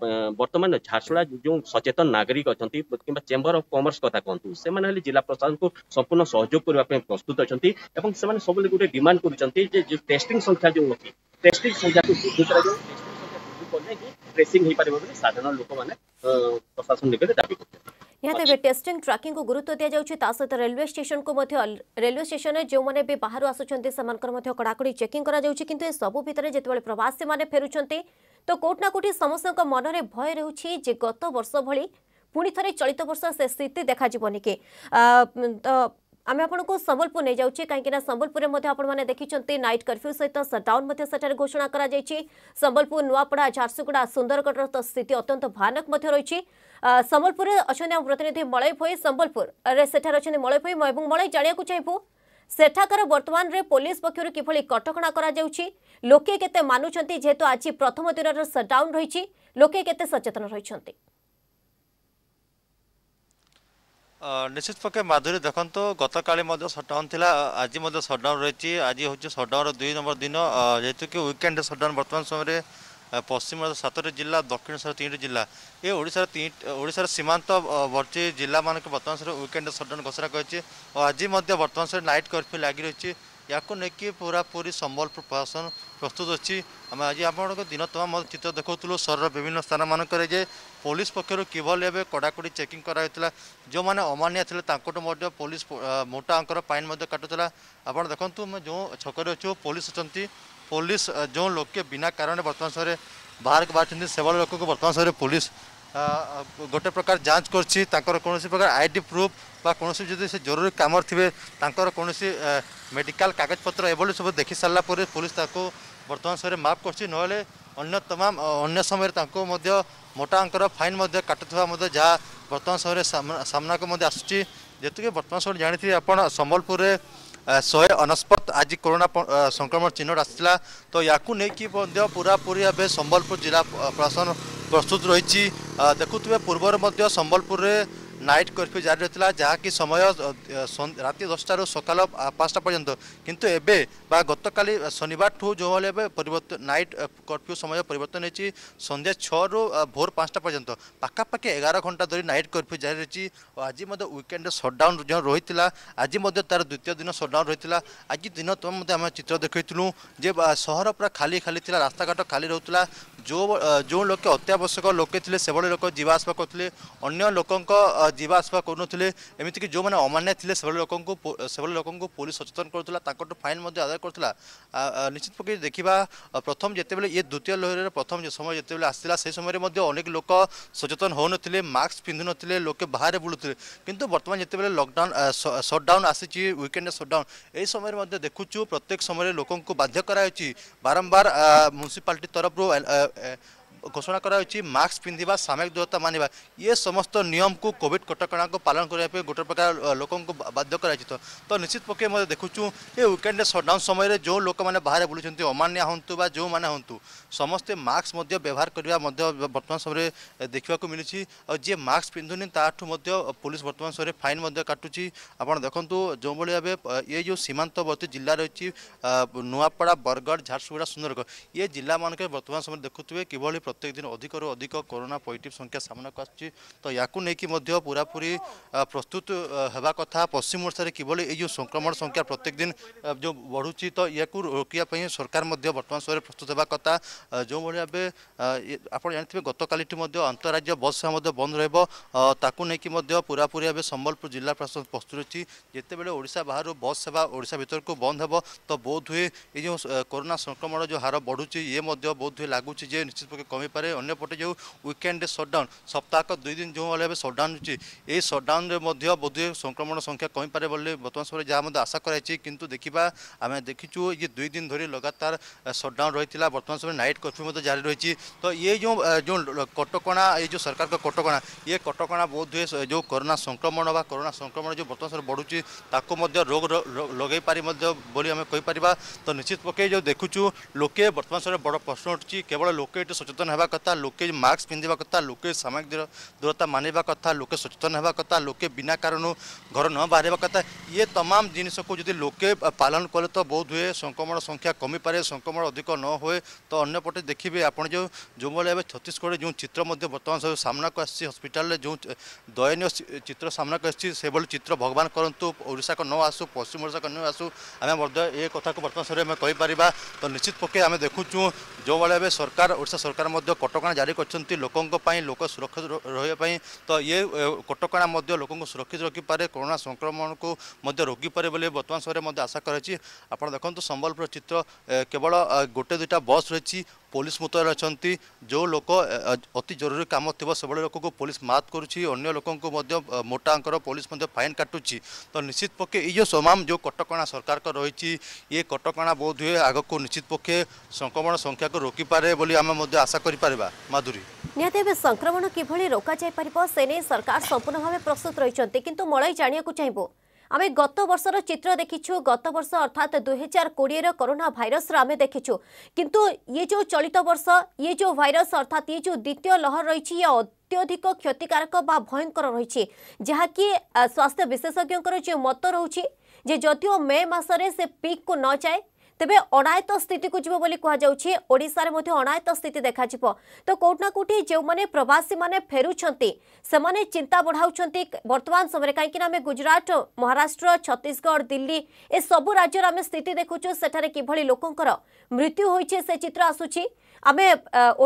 ବର୍ତ୍ତମାନ ଝାରସୁଗୁଡ଼ା ଯେଉଁ ସଚେତନ ନାଗରିକ ଅଛନ୍ତି କିମ୍ବା ଚେମ୍ବର ଅଫ୍ କମର୍ସ କଥା କୁହନ୍ତୁ ସେମାନେ ହେଲେ ଜିଲ୍ଲା ପ୍ରଶାସନକୁ ସମ୍ପୂର୍ଣ୍ଣ ସହଯୋଗ କରିବା ପାଇଁ ପ୍ରସ୍ତୁତ ଅଛନ୍ତି ଏବଂ ସେମାନେ ସବୁବେଳେ ଗୋଟେ ଡିମାଣ୍ଡ କରୁଛନ୍ତି ଯେ ଟେଷ୍ଟିଂ ସଂଖ୍ୟା ଯେଉଁ ଅଛି ଟେଷ୍ଟିଂ ସଂଖ୍ୟାକୁ ବୃଦ୍ଧି କରାଯାଉ ଟେଷ୍ଟିଂ ସଂଖ୍ୟା ବୃଦ୍ଧି କଲେ ହିଁ ଟ୍ରେସିଂ ହେଇପାରିବ ବୋଲି ସାଧାରଣ ଲୋକମାନେ ପ୍ରଶାସନ ନିକଟରେ ଦାବି କରୁଛନ୍ତି ନିହାତି ଭାବେ ଟେଷ୍ଟିଂ ଟ୍ରାକିଂକୁ ଗୁରୁତ୍ୱ ଦିଆଯାଉଛି ତା ସହିତ ରେଲୱେ ଷ୍ଟେସନକୁ ମଧ୍ୟ ରେଲୱେ ଷ୍ଟେସନରେ ଯେଉଁମାନେ ବି ବାହାରୁ ଆସୁଛନ୍ତି ସେମାନଙ୍କର ମଧ୍ୟ କଡ଼ାକଡ଼ି ଚେକିଂ କରାଯାଉଛି କିନ୍ତୁ ଏସବୁ ଭିତରେ ଯେତେବେଳେ ପ୍ରବାସୀମାନେ ଫେରୁଛନ୍ତି ତ କୋଉଠି ନା କୋଉଠି ସମସ୍ତଙ୍କ ମନରେ ଭୟ ରହୁଛି ଯେ ଗତ ବର୍ଷ ଭଳି ପୁଣି ଥରେ ଚଳିତ ବର୍ଷ ସେ ସ୍ଥିତି ଦେଖାଯିବନି କି ତ आम आपको संबलपुर नहीं जाऊे कहीं संबलपुर में आपने देखते नाइट कर्फ्यू सहित सटडाउन सेठार घोषणा संबलपुर नुआपड़ा झारसुगुड़ा सुंदरगढ़ स्थित अत्यंत भयानक रही संबलपुर अच्छा आम प्रतिनिधि मलय भोई संबलपुर सेठार अच्छा मलय भोई एवं मलय जाना चाहबू ସେଠାକାର ବର୍ତ୍ତମାନରେ ପୋଲିସ ପକ୍ଷରୁ କିଭଳି କଟକଣା କରାଯାଉଛି ଲୋକେ କେତେ ମାନୁଛନ୍ତି ଯେହେତୁ ଆଜି ପ୍ରଥମ ଦିନର ସଟ୍ଡାଉନ୍ ରହିଛି ଲୋକେ କେତେ ସଚେତନ ରହିଛନ୍ତି ନିଶ୍ଚିତ ପକ୍ଷେ ମାଧୁରୀ ଦେଖନ୍ତୁ ଗତକାଲି ମଧ୍ୟ ସଟ୍ଡାଉନ୍ ଥିଲା ଆଜି ମଧ୍ୟ ସଟ୍ଡାଉନ୍ ରହିଛି ଆଜି ହେଉଛି ସଟ୍ଡାଉନ୍ର ଦୁଇ ନମ୍ବର ଦିନ ଯେହେତୁ କି ୱିକେଣ୍ଡରେ ସଟ୍ଡାଉନ୍ ବର୍ତ୍ତମାନ ସମୟରେ ପଶ୍ଚିମ ସାତଟି ଜିଲ୍ଲା ଦକ୍ଷିଣଶାର ତିନିଟି ଜିଲ୍ଲା ଏ ଓଡ଼ିଶାର ଓଡ଼ିଶାର ସୀମାନ୍ତ ବର୍ତ୍ତୀ ଜିଲ୍ଲାମାନଙ୍କୁ ବର୍ତ୍ତମାନ ସମୟରେ ୱିକେଣ୍ଡରେ ସଟ୍ଡାଉନ୍ ଘୋଷଣା କରିଛି ଓ ଆଜି ମଧ୍ୟ ବର୍ତ୍ତମାନ ସମୟରେ ନାଇଟ୍ କର୍ଫ୍ୟୁ ଲାଗି ରହିଛି ୟାକୁ ନେଇକି ପୁରାପୁରି ସମ୍ବଲପୁର ପ୍ରଶାସନ ପ୍ରସ୍ତୁତ ଅଛି ଆମେ ଆଜି ଆପଣଙ୍କ ଦିନ ତମାମ ଚିତ୍ର ଦେଖାଉଥିଲୁ ସହରର ବିଭିନ୍ନ ସ୍ଥାନମାନଙ୍କରେ ଯେ ପୋଲିସ ପକ୍ଷରୁ କିଭଳି ଏବେ କଡ଼ାକଡ଼ି ଚେକିଂ କରାଯାଇଥିଲା ଯେଉଁମାନେ ଅମାନିଆ ଥିଲେ ତାଙ୍କଠୁ ମଧ୍ୟ ପୋଲିସ ମୋଟା ଅଙ୍କର ପାଇନ୍ ମଧ୍ୟ କାଟୁଥିଲା ଆପଣ ଦେଖନ୍ତୁ ଆମେ ଯେଉଁ ଛକରେ ଅଛୁ ପୋଲିସ ଅଛନ୍ତି ପୋଲିସ ଯେଉଁ ଲୋକେ ବିନା କାରଣରେ ବର୍ତ୍ତମାନ ସମୟରେ ବାହାରକୁ ବାହାରିଛନ୍ତି ସେଭଳି ଲୋକଙ୍କୁ ବର୍ତ୍ତମାନ ସମୟରେ ପୋଲିସ ଗୋଟେ ପ୍ରକାର ଯାଞ୍ଚ କରୁଛି ତାଙ୍କର କୌଣସି ପ୍ରକାର ଆଇ ଡି ପ୍ରୁଫ୍ ବା କୌଣସି ଯଦି ସେ ଜରୁରୀ କାମରେ ଥିବେ ତାଙ୍କର କୌଣସି ମେଡ଼ିକାଲ କାଗଜପତ୍ର ଏଭଳି ସବୁ ଦେଖିସାରିଲା ପରେ ପୋଲିସ ତାକୁ ବର୍ତ୍ତମାନ ସମୟରେ ମାଫ କରୁଛି ନହେଲେ ଅନ୍ୟ ତମାମ ଅନ୍ୟ ସମୟରେ ତାଙ୍କୁ ମଧ୍ୟ ମୋଟା ଅଙ୍କର ଫାଇନ୍ ମଧ୍ୟ କାଟୁଥିବା ମଧ୍ୟ ଯାହା ବର୍ତ୍ତମାନ ସମୟରେ ସାମ୍ନାକୁ ମଧ୍ୟ ଆସୁଛି ଯେତିକି ବର୍ତ୍ତମାନ ସମୟରେ ଜାଣିଥିବେ ଆପଣ ସମ୍ବଲପୁରରେ ଶହେ ଅନସ୍ପତ ଆଜି କରୋନା ସଂକ୍ରମଣ ଚିହ୍ନଟ ଆସିଥିଲା ତ ୟାକୁ ନେଇକି ମଧ୍ୟ ପୁରାପୁରି ଭାବେ ସମ୍ବଲପୁର ଜିଲ୍ଲା ପ୍ରଶାସନ ପ୍ରସ୍ତୁତ ରହିଛି ଦେଖୁଥିବେ ପୂର୍ବରୁ ମଧ୍ୟ ସମ୍ବଲପୁରରେ নাইট কর্ফ্যু জারি রয়েছিল কি সময় রাতে দশটার সকাল পাঁচটা পর্যন্ত কিন্তু এবে বা গতকালি শনিবার ঠু যেভাবে এবে পরিবর্তন নাইট কর্ফ্যু সময় পরিবর্তন হয়েছে সন্ধ্যা ছরু ভোর পাঁচটা পর্যন্ত পাখাপাখি এগারো ঘন্টা ধরে নাইট কর্ফ্যু জারি রয়েছে আজি মধ্যে উইকেন্ডে সটডাউন রয়েছে আজ মধ্যে তার দ্বিতীয় দিন সটডাউন রয়েছে আজ দিন তুমি মধ্যে আমি চিত্র দেখাইলু যে সহর পুরা খালি খালি লা রাস্তাঘাট খালি রহুলা যে লোক অত্যাবশ্যক লোকে লোক যা আসবা করলে অন্য লোক ଯିବା ଆସିବା କରୁନଥିଲେ ଏମିତିକି ଯେଉଁମାନେ ଅମାନ୍ୟ ଥିଲେ ସେଭଳି ଲୋକଙ୍କୁ ସେଭଳି ଲୋକଙ୍କୁ ପୋଲିସ ସଚେତନ କରୁଥିଲା ତାଙ୍କଠୁ ଫାଇନ୍ ମଧ୍ୟ ଆଦାୟ କରୁଥିଲା ନିଶ୍ଚିତ ପକ୍ଷେ ଦେଖିବା ପ୍ରଥମ ଯେତେବେଳେ ଇଏ ଦ୍ୱିତୀୟ ଲହରୀର ପ୍ରଥମ ସମୟ ଯେତେବେଳେ ଆସିଥିଲା ସେ ସମୟରେ ମଧ୍ୟ ଅନେକ ଲୋକ ସଚେତନ ହେଉନଥିଲେ ମାସ୍କ ପିନ୍ଧୁନଥିଲେ ଲୋକେ ବାହାରେ ବୁଲୁଥିଲେ କିନ୍ତୁ ବର୍ତ୍ତମାନ ଯେତେବେଳେ ଲକଡାଉନ୍ ସଟ୍ଡାଉନ୍ ଆସିଛି ୱିକେଣ୍ଡରେ ସଟ୍ଡାଉନ୍ ଏହି ସମୟରେ ମଧ୍ୟ ଦେଖୁଛୁ ପ୍ରତ୍ୟେକ ସମୟରେ ଲୋକଙ୍କୁ ବାଧ୍ୟ କରାଯାଉଛି ବାରମ୍ବାର ମ୍ୟୁନିସିପାଲିଟି ତରଫରୁ ঘোষণা করা হয়েছে মাস্ক পিঁধিবা সামাজিক দূরতা মানিবা ইয়ে সমস্ত নিয়মকু কোভিড কটকণাকে পালন করা গোটে প্রকার লোক বাধ্য করা তো তো নিশ্চিত পক্ষে মধ্যে দেখুছু এ উইকেন্ডে সটডাউন সময় যে লোক মানে বাহারে বুলুচ্ছেন অমানিয়া হুম বা যে হন্তু ସମସ୍ତେ ମାସ୍କ ମଧ୍ୟ ବ୍ୟବହାର କରିବା ମଧ୍ୟ ବର୍ତ୍ତମାନ ସମୟରେ ଦେଖିବାକୁ ମିଳୁଛି ଆଉ ଯିଏ ମାସ୍କ ପିନ୍ଧୁନି ତାଠୁ ମଧ୍ୟ ପୋଲିସ ବର୍ତ୍ତମାନ ସମୟରେ ଫାଇନ୍ ମଧ୍ୟ କାଟୁଛି ଆପଣ ଦେଖନ୍ତୁ ଯେଉଁଭଳି ଭାବେ ଇଏ ଯେଉଁ ସୀମାନ୍ତବର୍ତ୍ତୀ ଜିଲ୍ଲା ରହିଛି ନୂଆପଡ଼ା ବରଗଡ଼ ଝାରସୁଗୁଡ଼ା ସୁନ୍ଦରଗଡ଼ ଇଏ ଜିଲ୍ଲାମାନଙ୍କରେ ବର୍ତ୍ତମାନ ସମୟରେ ଦେଖୁଥିବେ କିଭଳି প্রত্যেক দিন অধিকর অধিক করোনা পজিটিভ সংখ্যা সামনাকু আসছে তো ইয়াকু নেই মধ্যে পুরাপুরি প্রস্তুত হওয়া কথা পশ্চিম ওড়শার কিভাবে এই যে সংক্রমণ সংখ্যা প্রত্যেক দিন যে বড়ুচি তো ইয়াকু রোকিয়া সরকার মধ্যে বর্তমান সময় প্রস্তুত হওয়া কথা যেভাবে ভাবে আপনার জাঁথিবে গতকালিটি মধ্যে আন্তঃরাজ্য বস সেবা মধ্যে বন্ধ রহব তাকে নেই মধ্যে পুরাপুরি ভাবে সম্বলপুর জেলা প্রশাসন প্রস্তুত রয়েছে যেতবে ওড়শা বাহার বস সেবা ওড়শা ভিতরক বন্ধ হব তো বোধ হুয়ে এই যে করোনা সংক্রমণ যে হার বড়ুচি ইয়ে মধ্যে বোধ হুয়ে লাগুচি যে নিশ্চিত পক্ষে ହୋଇପାରେ ଅନ୍ୟପଟେ ଯେଉଁ ୱିକେଣ୍ଡ ସଟ୍ଡାଉନ୍ ସପ୍ତାହକ ଦୁଇ ଦିନ ଯେଉଁ ଭଳି ଭାବେ ସଟ୍ଡାଉନ୍ ହେଉଛି ଏହି ସଟ୍ଡାଉନ୍ରେ ମଧ୍ୟ ବୋଧହୁଏ ସଂକ୍ରମଣ ସଂଖ୍ୟା କମିପାରେ ବୋଲି ବର୍ତ୍ତମାନ ସମୟରେ ଯାହା ମଧ୍ୟ ଆଶା କରାଯାଇଛି କିନ୍ତୁ ଦେଖିବା ଆମେ ଦେଖିଛୁ ଇଏ ଦୁଇ ଦିନ ଧରି ଲଗାତାର ସଟ୍ଡାଉନ୍ ରହିଥିଲା ବର୍ତ୍ତମାନ ସମୟରେ ନାଇଟ୍ କର୍ଫ୍ୟୁ ମଧ୍ୟ ଜାରି ରହିଛି ତ ଇଏ ଯେଉଁ ଯେଉଁ କଟକଣା ଏଇ ଯେଉଁ ସରକାରଙ୍କ କଟକଣା ଇଏ କଟକଣା ବୋଧହୁଏ ଯେଉଁ କରୋନା ସଂକ୍ରମଣ ବା କରୋନା ସଂକ୍ରମଣ ଯେଉଁ ବର୍ତ୍ତମାନ ସମୟରେ ବଢ଼ୁଛି ତାକୁ ମଧ୍ୟ ରୋଗ ଲଗାଇ ପାରି ମଧ୍ୟ ବୋଲି ଆମେ କହିପାରିବା ତ ନିଶ୍ଚିତ ପକାଇ ଯେଉଁ ଦେଖୁଛୁ ଲୋକେ ବର୍ତ୍ତମାନ ସମୟରେ ବଡ଼ ପ୍ରଶ୍ନ ଉଠୁଛି କେବଳ ଲୋକେ ଏଠି ସଚେତନ ସଚେତନ ହେବା କଥା ଲୋକେ ମାସ୍କ ପିନ୍ଧିବା କଥା ଲୋକେ ସାମାଜିକ ଦୂରତା ମାନିବା କଥା ଲୋକେ ସଚେତନ ହେବା କଥା ଲୋକେ ବିନା କାରଣରୁ ଘର ନ ବାହାରିବା କଥା ଇଏ ତମାମ ଜିନିଷକୁ ଯଦି ଲୋକେ ପାଳନ କଲେ ତ ବହୁତ ହୁଏ ସଂକ୍ରମଣ ସଂଖ୍ୟା କମିପାରେ ସଂକ୍ରମଣ ଅଧିକ ନ ହୁଏ ତ ଅନ୍ୟପଟେ ଦେଖିବେ ଆପଣ ଯେଉଁ ଯେଉଁଭଳି ଏବେ ଛତିଶଗଡ଼ରେ ଯେଉଁ ଚିତ୍ର ମଧ୍ୟ ବର୍ତ୍ତମାନ ସବୁ ସାମ୍ନାକୁ ଆସିଛି ହସ୍ପିଟାଲରେ ଯେଉଁ ଦୟନୀୟ ଚିତ୍ର ସାମ୍ନାକୁ ଆସିଛି ସେଭଳି ଚିତ୍ର ଭଗବାନ କରନ୍ତୁ ଓଡ଼ିଶାକୁ ନ ଆସୁ ପଶ୍ଚିମ ଓଡ଼ିଶାକୁ ନ ଆସୁ ଆମେ ମଧ୍ୟ ଏ କଥାକୁ ବର୍ତ୍ତମାନ ସମୟରେ ଆମେ କହିପାରିବା ତ ନିଶ୍ଚିତ ପକ୍ଷେ ଆମେ ଦେଖୁଛୁ ଯେଉଁଭଳି ଏବେ ସରକାର ଓଡ଼ିଶା ସରକାର ମଧ୍ୟ ମଧ୍ୟ କଟକଣା ଜାରି କରିଛନ୍ତି ଲୋକଙ୍କ ପାଇଁ ଲୋକ ସୁରକ୍ଷିତ ରହିବା ପାଇଁ ତ ଇଏ କଟକଣା ମଧ୍ୟ ଲୋକଙ୍କୁ ସୁରକ୍ଷିତ ରଖିପାରେ କରୋନା ସଂକ୍ରମଣକୁ ମଧ୍ୟ ରୋକିପାରେ ବୋଲି ବର୍ତ୍ତମାନ ସମୟରେ ମଧ୍ୟ ଆଶା କରାଯାଇଛି ଆପଣ ଦେଖନ୍ତୁ ସମ୍ବଲପୁର ଚିତ୍ର କେବଳ ଗୋଟେ ଦୁଇଟା ବସ୍ ରହିଛି ପୋଲିସ ମୁତୟନ ଅଛନ୍ତି ଯେଉଁ ଲୋକ ଅତି ଜରୁରୀ କାମ ଥିବ ସେଭଳି ଲୋକଙ୍କୁ ପୋଲିସ ମାତ କରୁଛି ଅନ୍ୟ ଲୋକଙ୍କୁ ମଧ୍ୟ ମୋଟାଙ୍କର ପୋଲିସ ମଧ୍ୟ ଫାଇନ୍ କାଟୁଛି ତ ନିଶ୍ଚିତ ପକ୍ଷେ ଏଇ ଯେଉଁ ସମାମ ଯେଉଁ କଟକଣା ସରକାରଙ୍କର ରହିଛି ଇଏ କଟକଣା ବହୁତ ହୁଏ ଆଗକୁ ନିଶ୍ଚିତ ପକ୍ଷେ ସଂକ୍ରମଣ ସଂଖ୍ୟାକୁ ରୋକିପାରେ ବୋଲି ଆମେ ମଧ୍ୟ ଆଶା କରିପାରିବା ମାଧୁରୀ ନିହାତି ଏବେ ସଂକ୍ରମଣ କିଭଳି ରୋକାଯାଇପାରିବ ସେ ନେଇ ସରକାର ସମ୍ପୂର୍ଣ୍ଣ ଭାବେ ପ୍ରସ୍ତୁତ ରହିଛନ୍ତି କିନ୍ତୁ ମଳୟ ଜାଣିବାକୁ ଚାହିଁବୁ আমি গত বর্ষর চিত্র দেখিছু গত বর্ষ অর্থাৎ দুই হাজার কোড়িয়ের করোনা ভাইরসর আমি দেখিছু কিন্তু ইয়ে যে চলিত বর্ষ ইয়ে যে ভাইরস অর্থাৎ ইয়ে যে দ্বিতীয় লহর রয়েছে ইয়ে অত্যধিক ক্ষতিকারক বা ভয়ঙ্কর রয়েছে যা কি স্বাস্থ্য বিশেষজ্ঞর যে মত রয়েছে যে যদিও মে মাসে সে পিক কু ন যায় ତେବେ ଅଣାୟତ ସ୍ଥିତିକୁ ଯିବ ବୋଲି କୁହାଯାଉଛି ଓଡ଼ିଶାରେ ମଧ୍ୟ ଅଣାୟତ ସ୍ଥିତି ଦେଖାଯିବ ତ କୋଉଠି ନା କୋଉଠି ଯେଉଁମାନେ ପ୍ରବାସୀମାନେ ଫେରୁଛନ୍ତି ସେମାନେ ଚିନ୍ତା ବଢ଼ାଉଛନ୍ତି ବର୍ତ୍ତମାନ ସମୟରେ କାହିଁକିନା ଆମେ ଗୁଜରାଟ ମହାରାଷ୍ଟ୍ର ଛତିଶଗଡ଼ ଦିଲ୍ଲୀ ଏସବୁ ରାଜ୍ୟରେ ଆମେ ସ୍ଥିତି ଦେଖୁଛୁ ସେଠାରେ କିଭଳି ଲୋକଙ୍କର ମୃତ୍ୟୁ ହୋଇଛି ସେ ଚିତ୍ର ଆସୁଛି ଆମେ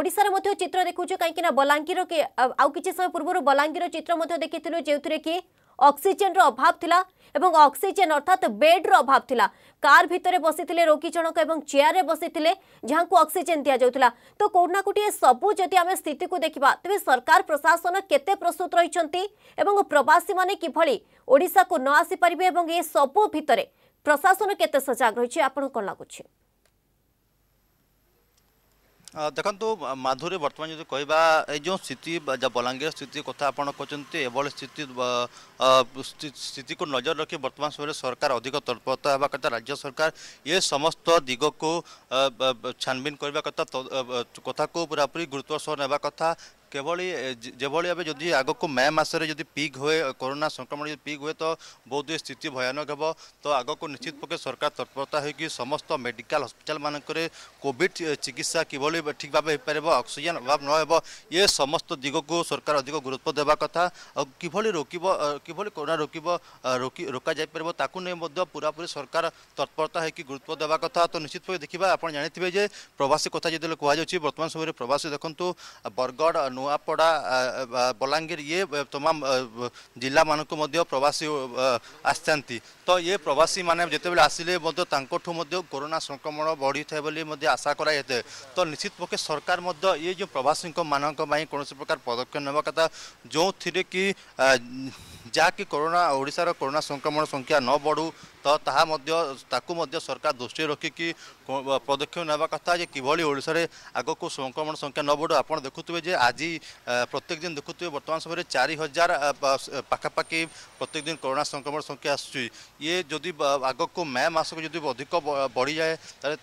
ଓଡ଼ିଶାରେ ମଧ୍ୟ ଚିତ୍ର ଦେଖୁଛୁ କାହିଁକିନା ବଲାଙ୍ଗୀର ଆଉ କିଛି ସମୟ ପୂର୍ବରୁ ବଲାଙ୍ଗୀର ଚିତ୍ର ମଧ୍ୟ ଦେଖିଥିଲୁ ଯେଉଁଥିରେ କି ଅକ୍ସିଜେନ୍ର ଅଭାବ ଥିଲା ଏବଂ ଅକ୍ସିଜେନ୍ ଅର୍ଥାତ୍ ବେଡ୍ର ଅଭାବ ଥିଲା କାର୍ ଭିତରେ ବସିଥିଲେ ରୋଗୀ ଜଣକ ଏବଂ ଚେୟାରରେ ବସିଥିଲେ ଯାହାଙ୍କୁ ଅକ୍ସିଜେନ୍ ଦିଆଯାଉଥିଲା ତ କୋଉଠି ନା ଗୋଟିଏ ସବୁ ଯଦି ଆମେ ସ୍ଥିତିକୁ ଦେଖିବା ତେବେ ସରକାର ପ୍ରଶାସନ କେତେ ପ୍ରସ୍ତୁତ ରହିଛନ୍ତି ଏବଂ ପ୍ରବାସୀମାନେ କିଭଳି ଓଡ଼ିଶାକୁ ନ ଆସିପାରିବେ ଏବଂ ଏ ସବୁ ଭିତରେ ପ୍ରଶାସନ କେତେ ସଜାଗ ରହିଛି ଆପଣଙ୍କୁ କ'ଣ ଲାଗୁଛି ଦେଖନ୍ତୁ ମାଧୁରୀ ବର୍ତ୍ତମାନ ଯଦି କହିବା ଏ ଯେଉଁ ସ୍ଥିତି ବଲାଙ୍ଗୀର ସ୍ଥିତି କଥା ଆପଣ କହିଛନ୍ତି ଏଭଳି ସ୍ଥିତି ସ୍ଥିତିକୁ ନଜର ରଖି ବର୍ତ୍ତମାନ ସମୟରେ ସରକାର ଅଧିକ ତତ୍ପରତା ହେବା କଥା ରାଜ୍ୟ ସରକାର ଏ ସମସ୍ତ ଦିଗକୁ ଛାନବିନ କରିବା କଥା କଥାକୁ ପୁରାପୁରି ଗୁରୁତ୍ୱ ସହ ନେବା କଥା কেভলি যেভাবে ভাবে যদি আগকু মে মাসরে যদি পিক হুয়ে করোনা সংক্রমণ যদি পিক হুয়ে তো বহুত স্থিতি ভয়ানক হব তো আগকু নিশ্চিত পক্ষে সরকার তৎপরতা হয়েকি সমস্ত মেডিকাল হসপিটাল মানকরে কোভিড চিকিৎসা কিভাবে ঠিক ভাবে হয়েপার অক্সিজেন অভাব নহব এ সমস্ত দিগকু সরকার অধিক গুরুত্ব দেওয়া কথা কিভাবে রোকিব কিভাবে করোনা রোকিব রোকা যাইপার তাকে নিয়ে পুরাপুরি সরকার তৎপরতা হয়েকি গুরুত্ব দেওয়া কথা তো নিশ্চিত পক্ষে দেখা আপনার জাঁথিবে যে প্রবাসী কথা যেতে কুহযাচ্ছে বর্তমান সময়ের প্রবাসী দেখুন বরগড় ନୂଆପଡ଼ା ବଲାଙ୍ଗୀର ଇଏ नुआपड़ा बलांगीर ये तमाम जिला मानक प्रवासी आसती तो ये प्रवासी मैंने जितेबाला आसिले कोरोना संक्रमण बढ़ी था आशा कराई तो निश्चित पक्षे सरकार ये जो प्रवासी मान ପାଇଁ କୌଣସି ପ୍ରକାର ପଦକ୍ଷେପ ନେବା କଥା ଯେଉଁଥିରେ କି যাক করোনা ওড়িশার করোনা সংক্রমণ সংখ্যা ন বড়ু ত তাহা মধ্যে তাকু মধ্যে সরকার দৃষ্টি রাখে কি পদক্ষেপ নেওয়া কথা যে কি বড়ি ওড়িশারে আগোকো সংক্রমণ সংখ্যা ন বড়ু आपण দেখুতু যে আজি প্রত্যেক দিন দেখুতু বর্তমান সময়ে 4000 পাক পাকী প্রত্যেক দিন করোনা সংক্রমণ সংখ্যা আসুয় ইয়ে যদি আগোকো মে মাসোকো যদি অধিক বড়ি যায়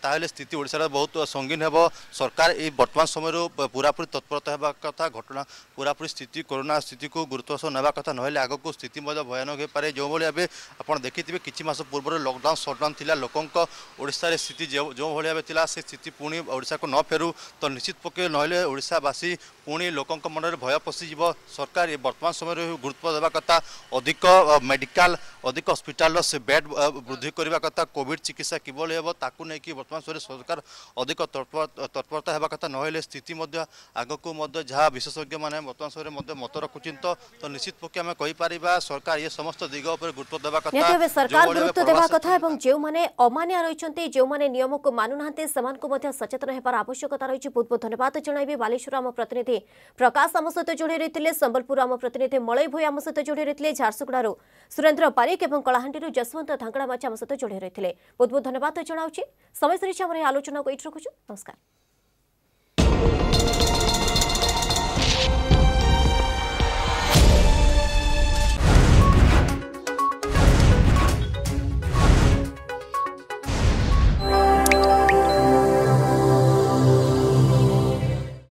তাহলে স্থিতি ওড়িশার বহুত সংগীন হেব সরকার এই বর্তমান সময়ের পুরাপুরি তৎপরতা হেবা কথা ঘটনা পুরাপুরি স্থিতি করোনা স্থিতি কো গুরুত্ব সহ নেবা কথা নহলে আগোকো ସ୍ଥିତି ମଧ୍ୟ ଭୟାନକ ହୋଇପାରେ ଯେଉଁଭଳି ଭାବେ ଆପଣ ଦେଖିଥିବେ କିଛି ମାସ ପୂର୍ବରୁ ଲକଡାଉନ୍ ସଟ୍ଡାଉନ୍ ଥିଲା ଲୋକଙ୍କ ଓଡ଼ିଶାରେ ସ୍ଥିତି ଯେଉଁଭଳି ଭାବେ ଥିଲା ସେ ସ୍ଥିତି ପୁଣି ଓଡ଼ିଶାକୁ ନ ଫେରୁ ତ ନିଶ୍ଚିତ ପକ୍ଷେ ନହେଲେ ଓଡ଼ିଶାବାସୀ ପୁଣି ଲୋକଙ୍କ ମନରେ ଭୟ ପଶିଯିବ ସରକାର ଏ ବର୍ତ୍ତମାନ ସମୟରେ ଗୁରୁତ୍ୱ ଦେବା କଥା ଅଧିକ ମେଡ଼ିକାଲ ଅଧିକ ହସ୍ପିଟାଲର ସେ ବେଡ୍ ବୃଦ୍ଧି କରିବା କଥା କୋଭିଡ଼ ଚିକିତ୍ସା କିଭଳି ହେବ ତାକୁ ନେଇକି ବର୍ତ୍ତମାନ ସମୟରେ ସରକାର ଅଧିକ ତତ୍ପରତା ହେବା କଥା ନହେଲେ ସ୍ଥିତି ମଧ୍ୟ ଆଗକୁ ମଧ୍ୟ ଯାହା ବିଶେଷଜ୍ଞମାନେ ବର୍ତ୍ତମାନ ସମୟରେ ମଧ୍ୟ ମତ ରଖୁଛନ୍ତି ତ ନିଶ୍ଚିତ ପକ୍ଷେ ଆମେ କହିପାରିବା କରିବା ସରକାର ଏ ସମସ୍ତ ଦିଗ ଉପରେ ଗୁରୁତ୍ୱ ଦେବା କଥା ନିହାତି ଭାବେ ସରକାର ଗୁରୁତ୍ୱ ଦେବା କଥା ଏବଂ ଯେଉଁମାନେ ଅମାନିଆ ରହିଛନ୍ତି ଯେଉଁମାନେ ନିୟମକୁ ମାନୁନାହାନ୍ତି ସେମାନଙ୍କୁ ମଧ୍ୟ ସଚେତନ ହେବାର ଆବଶ୍ୟକତା ରହିଛି ବହୁତ ବହୁତ ଧନ୍ୟବାଦ ଜଣାଇବେ ବାଲେଶ୍ୱର ଆମ ପ୍ରତିନିଧି ପ୍ରକାଶ ଆମ ସହିତ ଯୋଡ଼ି ରହିଥିଲେ ସମ୍ବଲପୁର ଆମ ପ୍ରତିନିଧି ମଳୟ ଭୋଇ ଆମ ସହିତ ଯୋଡ଼ି ରହିଥିଲେ ଝାରସୁଗୁଡ଼ାରୁ ସୁରେନ୍ଦ୍ର ପାରିକ ଏବଂ କଳାହାଣ୍ଡିରୁ ଯଶବନ୍ତ ଧାଙ୍କଡ଼ା ମାଛି ଆମ ସହିତ ଯୋଡ଼ି ରହିଥିଲେ ବହୁତ ବହୁତ ଧନ୍ୟବାଦ ଜଣାଉଛି ସମୟ ସରିଛି ଆମର ଏହି ଆଲୋଚନାକୁ ଏଇଠି ରଖୁଛୁ ନମସ୍କାର